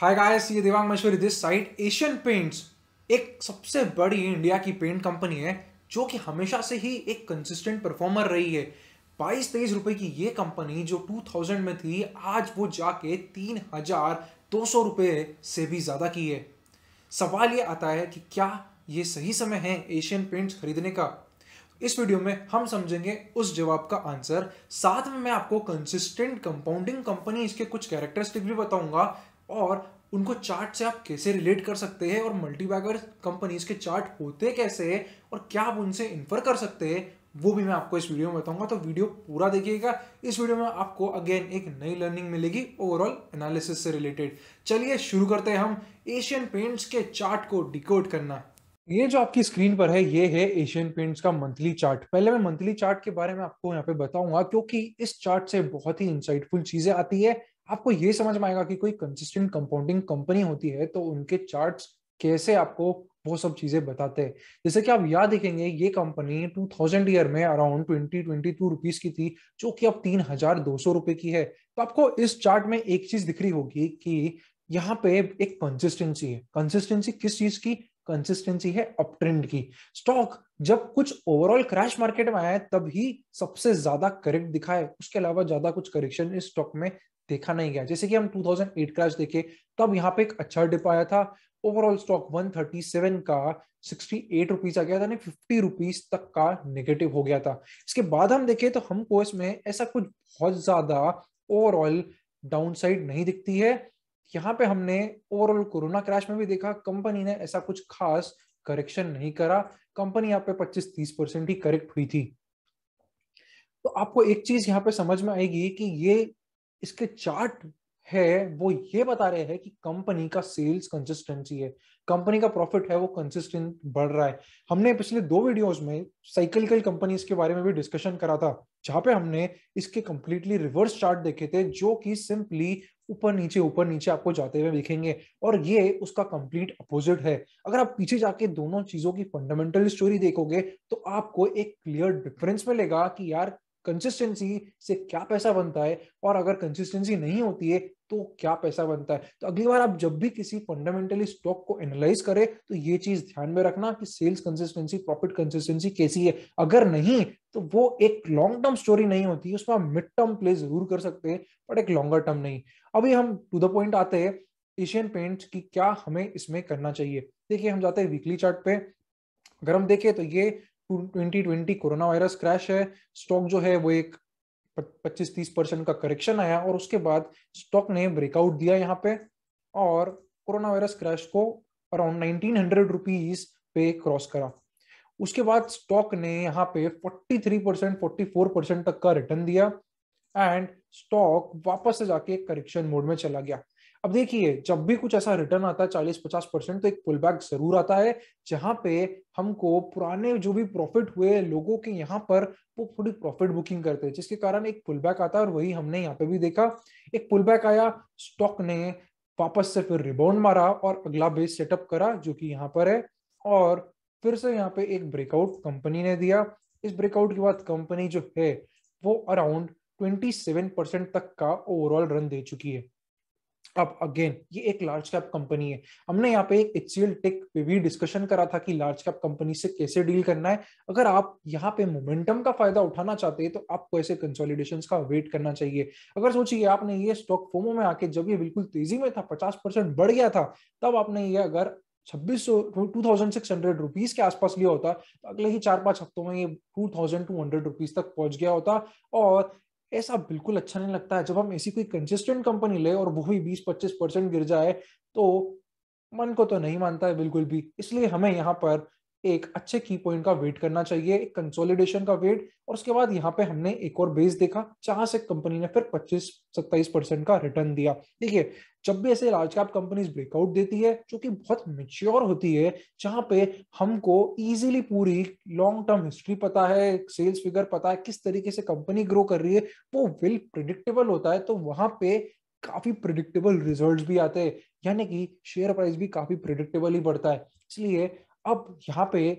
हाय guys ये दिवांग मशहूरी this side Asian Paints एक सबसे बड़ी इंडिया की पेंट कंपनी है जो कि हमेशा से ही एक कंसिस्टेंट परफॉर्मर रही है बाईस तेईस रुपए की ये कंपनी जो 2000 में थी आज वो जाके तीन हजार दो सौ रुपये से भी ज़्यादा की है सवाल ये आता है कि क्या ये सही समय है एशियन पेंट्स खरीदने का इस वीडियो में हम समझेंगे उस जवाब का आंसर साथ में मैं आपको कंसिस्टेंट कंपाउंडिंग कंपनी इसके कुछ कैरेक्टरिस्टिक भी बताऊंगा और उनको चार्ट से आप कैसे रिलेट कर सकते हैं और मल्टीबैगर कंपनीज के चार्ट होते कैसे हैं और क्या आप उनसे इन्फर कर सकते हैं वो भी मैं आपको इस वीडियो में बताऊंगा तो वीडियो पूरा देखिएगा इस वीडियो में आपको अगेन एक नई लर्निंग मिलेगी ओवरऑल एनालिसिस से रिलेटेड चलिए शुरू करते हैं हम एशियन पेंट्स के चार्ट को डिकोड करना ये जो आपकी स्क्रीन पर है ये है एशियन पेंट्स का मंथली चार्ट पहले मैं मंथली चार्ट के बारे में आपको यहाँ पे बताऊंगा क्योंकि इस चार्ट से बहुत ही इंसाइटफुल चीजें आती है आपको ये समझ में आएगा कि कोई कंसिस्टेंट कंपाउंडिंग कंपनी होती है तो उनके चार्ट्स कैसे आपको वो सब चीजें बताते हैं जैसे कि आप याद देखेंगे ये कंपनी 2000 ईयर में अराउंड 20 रुपीस की थी जो कि अब तीन हजार दो सौ रुपए की है तो आपको इस चार्ट में एक चीज दिख रही होगी कि यहाँ पे एक कंसिस्टेंसी है कंसिस्टेंसी किस चीज की कंसिस्टेंसी है अपट्रेंड की स्टॉक जब कुछ ओवरऑल क्रैश मार्केट में आया ही सबसे ज्यादा करेक्ट दिखाए उसके अलावा ज्यादा कुछ करेक्शन इस स्टॉक में देखा नहीं गया जैसे कि हम 2008 क्रैश देखे तब तो यहाँ पे एक अच्छा डिप आया था ओवरऑल स्टॉक 137 का 68 रुपीस आ गया था यानी 50 रुपीस तक का नेगेटिव हो गया था इसके बाद हम देखें तो हमको इसमें ऐसा कुछ बहुत ज्यादा ओवरऑल डाउनसाइड नहीं दिखती है यहाँ पे हमने ओवरऑल कोरोना क्रैश में भी देखा कंपनी ने ऐसा कुछ खास करेक्शन नहीं करा कंपनी यहाँ पे 25-30 परसेंट ही करेक्ट हुई थी तो आपको एक चीज यहाँ पे समझ में आएगी कि ये इसके चार्ट है वो ये बता रहे हैं कि कंपनी का सेल्स कंसिस्टेंसी है कंपनी का प्रॉफिट है वो कंसिस्टेंट बढ़ रहा है हमने पिछले दो वीडियोस में साइकिल कंपनीज के बारे में भी डिस्कशन करा था जहां पे हमने इसके कंप्लीटली रिवर्स चार्ट देखे थे जो कि सिंपली ऊपर नीचे ऊपर नीचे आपको जाते हुए दिखेंगे और ये उसका कंप्लीट अपोजिट है अगर आप पीछे जाके दोनों चीजों की फंडामेंटल स्टोरी देखोगे तो आपको एक क्लियर डिफरेंस मिलेगा कि यार कंसिस्टेंसी से क्या पैसा बनता है और अगर कंसिस्टेंसी नहीं होती है तो क्या पैसा बनता है तो अगली बार आप जब भी किसी फंडामेंटली स्टॉक को एनालाइज करें तो ये चीज ध्यान में रखना कि सेल्स कंसिस्टेंसी प्रॉफिट कंसिस्टेंसी कैसी है अगर नहीं तो वो एक लॉन्ग टर्म स्टोरी नहीं होती उसमें आप मिड टर्म प्ले जरूर कर सकते हैं बट एक लॉन्गर टर्म नहीं अभी हम टू द पॉइंट आते हैं एशियन पेंट की क्या हमें इसमें करना चाहिए देखिए हम जाते हैं वीकली चार्ट पे अगर हम देखें तो ये 2020 कोरोना वायरस क्रैश है स्टॉक जो है वो एक 25-30 परसेंट का करेक्शन आया और उसके बाद स्टॉक ने ब्रेकआउट दिया यहाँ पे और कोरोना वायरस क्रैश को अराउंड नाइनटीन हंड्रेड रुपीज पे क्रॉस करा उसके बाद स्टॉक ने यहाँ पे 43 परसेंट फोर्टी परसेंट तक का रिटर्न दिया एंड स्टॉक वापस से जाके करेक्शन मोड में चला गया अब देखिए जब भी कुछ ऐसा रिटर्न आता है चालीस पचास परसेंट तो एक पुल बैक जरूर आता है जहां पे हमको पुराने जो भी प्रॉफिट हुए लोगों के यहाँ पर वो थोड़ी प्रॉफिट बुकिंग करते हैं जिसके कारण एक पुल बैक आता है और वही हमने यहाँ पे भी देखा एक पुल बैक आया स्टॉक ने वापस से फिर रिबाउंड मारा और अगला बेस सेटअप करा जो कि यहाँ पर है और फिर से यहाँ पे एक ब्रेकआउट कंपनी ने दिया इस ब्रेकआउट के बाद कंपनी जो है वो अराउंड ट्वेंटी परसेंट तक का ओवरऑल रन दे चुकी है अब अगेन ये एक लार्ज कैप कंपनी है हमने यहाँ पे एक एचसीएल टेक पे भी डिस्कशन करा था कि लार्ज कैप कंपनी से कैसे डील करना है अगर आप यहाँ पे मोमेंटम का फायदा उठाना चाहते हैं तो आपको ऐसे कंसोलिडेशन का वेट करना चाहिए अगर सोचिए आपने ये स्टॉक फोमो में आके जब ये बिल्कुल तेजी में था पचास बढ़ गया था तब आपने ये अगर छब्बीस सौ two thousand six hundred rupees के आसपास लिया होता तो अगले ही चार पांच हफ्तों में ये two thousand two hundred rupees तक पहुंच गया होता और ऐसा बिल्कुल अच्छा नहीं लगता है जब हम ऐसी कोई कंसिस्टेंट कंपनी ले और वो भी बीस पच्चीस परसेंट गिर जाए तो मन को तो नहीं मानता है बिल्कुल भी इसलिए हमें यहाँ पर एक अच्छे की पॉइंट का वेट करना चाहिए एक कंसोलिडेशन का वेट और उसके बाद यहाँ पे हमने एक और बेस देखा जहां से कंपनी ने फिर 25 27 परसेंट का रिटर्न दिया देखिए जब भी ऐसे लार्ज कैप कंपनीज ब्रेकआउट देती है जो कि बहुत मेच्योर होती है जहां पे हमको इजीली पूरी लॉन्ग टर्म हिस्ट्री पता है सेल्स फिगर पता है किस तरीके से कंपनी ग्रो कर रही है वो वेल प्रिडिक्टेबल होता है तो वहां पे काफी प्रिडिक्टेबल रिजल्ट भी आते हैं यानी कि शेयर प्राइस भी काफी प्रिडिक्टेबल ही बढ़ता है इसलिए अब यहाँ पे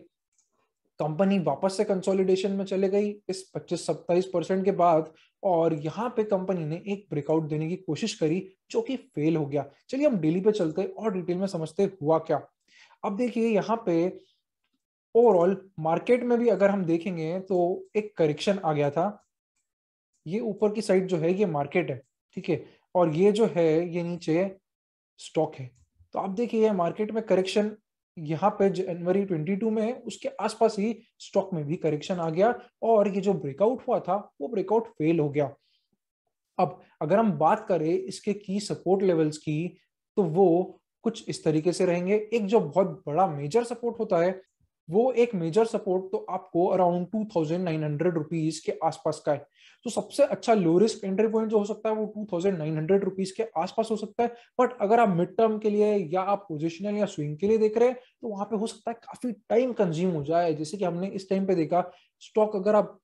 कंपनी वापस से कंसोलिडेशन में चले गई इस 25-27 परसेंट के बाद और यहाँ पे कंपनी ने एक ब्रेकआउट देने की कोशिश करी जो कि फेल हो गया चलिए हम डेली पे चलते और डिटेल में समझते हुआ क्या अब देखिए यहाँ पे ओवरऑल मार्केट में भी अगर हम देखेंगे तो एक करेक्शन आ गया था ये ऊपर की साइड जो है ये मार्केट है ठीक है और ये जो है ये नीचे स्टॉक है तो आप देखिए मार्केट में करेक्शन यहाँ पे जनवरी 22 में है उसके आसपास ही स्टॉक में भी करेक्शन आ गया और ये जो ब्रेकआउट हुआ था वो ब्रेकआउट फेल हो गया अब अगर हम बात करें इसके की सपोर्ट लेवल्स की तो वो कुछ इस तरीके से रहेंगे एक जो बहुत बड़ा मेजर सपोर्ट होता है वो एक मेजर सपोर्ट तो आपको around two thousand nine hundred rupees के आसपास का है तो सबसे अच्छा लो रिस्क एंट्री पॉइंट जो हो सकता है वो two thousand nine hundred rupees के आसपास हो सकता है बट अगर आप मिड टर्म के लिए या आप पोजिशनल या स्विंग के लिए देख रहे हैं तो वहां पे हो सकता है काफी टाइम कंज्यूम हो जाए जैसे कि हमने इस टाइम पे देखा स्टॉक अगर आप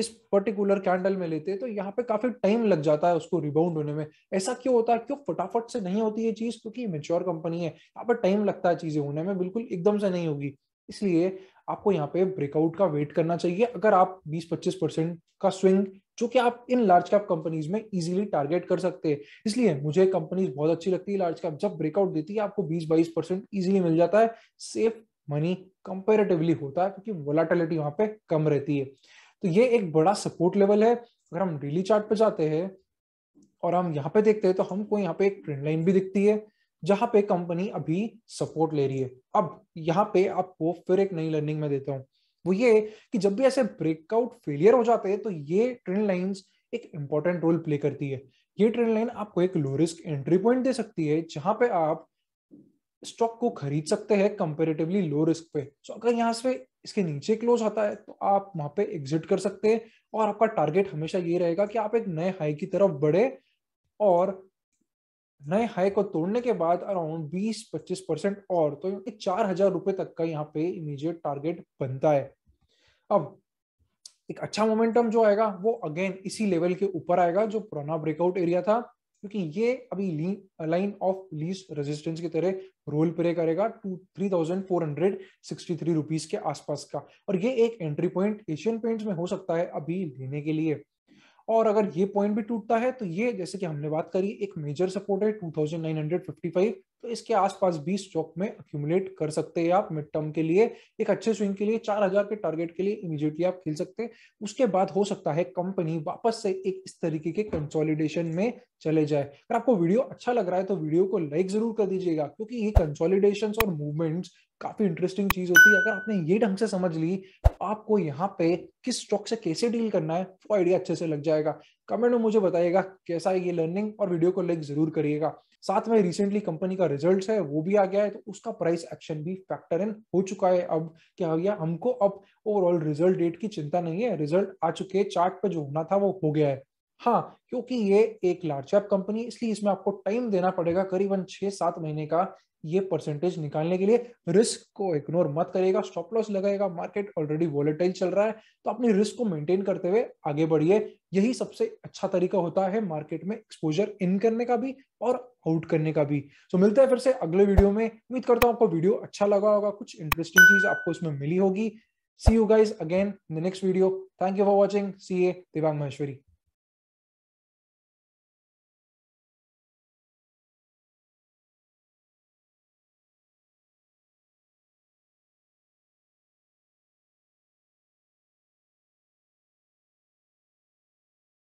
इस पर्टिकुलर कैंडल में लेते हैं तो यहाँ पे काफी टाइम लग जाता है उसको रिबाउंड होने में ऐसा क्यों होता है क्यों फटाफट से नहीं होती है चीज क्योंकि मेच्योर कंपनी है यहाँ पर टाइम लगता है चीजें होने में बिल्कुल एकदम से नहीं होगी इसलिए आपको यहाँ पे ब्रेकआउट का वेट करना चाहिए अगर आप 20-25 परसेंट का स्विंग जो कि आप इन लार्ज कैप कंपनीज में इजीली टारगेट कर सकते हैं इसलिए मुझे कंपनीज बहुत अच्छी लगती है लार्ज कैप जब ब्रेकआउट देती है आपको 20-22 परसेंट ईजिली मिल जाता है सेफ मनी कंपेरेटिवली होता है क्योंकि वोलाटिलिटी वहां पे कम रहती है तो ये एक बड़ा सपोर्ट लेवल है अगर हम डेली चार्ट पे जाते हैं और हम यहाँ पे देखते हैं तो हमको यहाँ पे एक ट्रेंड लाइन भी दिखती है जहां पे कंपनी अभी सपोर्ट ले रही है अब यहाँ पे आपको फिर एक नई लर्निंग में देता हूँ वो ये कि जब भी ऐसे ब्रेकआउट फेलियर हो जाते हैं तो ये ट्रेन लाइंस एक इंपॉर्टेंट रोल प्ले करती है ये ट्रेन लाइन आपको एक लो रिस्क एंट्री पॉइंट दे सकती है जहां पे आप स्टॉक को खरीद सकते हैं कंपेरेटिवली लो रिस्क पे सो अगर यहाँ से इसके नीचे क्लोज आता है तो आप वहां पे एग्जिट कर सकते हैं और आपका टारगेट हमेशा ये रहेगा कि आप एक नए हाई की तरफ बढ़े और नए हाई को तोड़ने के बाद अराउंड 20-25 परसेंट और तो चार हजार रुपए तक का यहाँ पे इमीडिएट टारगेट बनता है अब एक अच्छा मोमेंटम जो आएगा वो अगेन इसी लेवल के ऊपर आएगा जो पुराना ब्रेकआउट एरिया था क्योंकि ये अभी लाइन ऑफ लीज रेजिस्टेंस की तरह रोल प्ले करेगा two three thousand four hundred sixty three rupees के आसपास का और ये एक एंट्री पॉइंट एशियन पेंट्स में हो सकता है अभी लेने के लिए और अगर ये पॉइंट भी टूटता है तो ये जैसे कि हमने बात करी एक मेजर सपोर्ट है फाइव तो इसके आसपास भी स्टॉक में अक्यूमुलेट कर सकते हैं आप मिड टर्म के लिए एक अच्छे स्विंग के लिए चार हजार के टारगेट के लिए इमीजिएटली आप खेल सकते हैं उसके बाद हो सकता है कंपनी वापस से एक इस तरीके के कंसोलिडेशन में चले जाए अगर आपको वीडियो अच्छा लग रहा है तो वीडियो को लाइक जरूर कर दीजिएगा क्योंकि ये कंसोलिडेशन और मूवमेंट्स काफी इंटरेस्टिंग चीज होती है अगर आपने ये ढंग से समझ ली तो आपको यहाँ पे किस स्टॉक से कैसे डील करना है वो आइडिया अच्छे से लग जाएगा कमेंट में मुझे बताइएगा कैसा है ये लर्निंग और वीडियो को लाइक जरूर करिएगा साथ में रिसेंटली कंपनी का रिजल्ट है वो भी आ गया है तो उसका प्राइस एक्शन भी फैक्टर इन हो चुका है अब क्या हो गया हमको अब ओवरऑल रिजल्ट डेट की चिंता नहीं है रिजल्ट आ चुके हैं चार्ट पे जो होना था वो हो गया है हाँ क्योंकि ये एक लार्ज कैप कंपनी इसलिए इसमें आपको टाइम देना पड़ेगा करीबन छह सात महीने का ये परसेंटेज निकालने के लिए रिस्क को इग्नोर मत करिएगा स्टॉप लॉस लगाएगा मार्केट ऑलरेडी वॉलेटाइल चल रहा है तो अपने रिस्क को मेंटेन करते हुए आगे बढ़िए यही सबसे अच्छा तरीका होता है मार्केट में एक्सपोजर इन करने का भी और आउट करने का भी सो so, मिलते हैं फिर से अगले वीडियो में उम्मीद करता हूं आपको वीडियो अच्छा लगा होगा कुछ इंटरेस्टिंग चीज आपको इसमें मिली होगी see you guys again in the next video thank you for watching see A Divang Maheshwari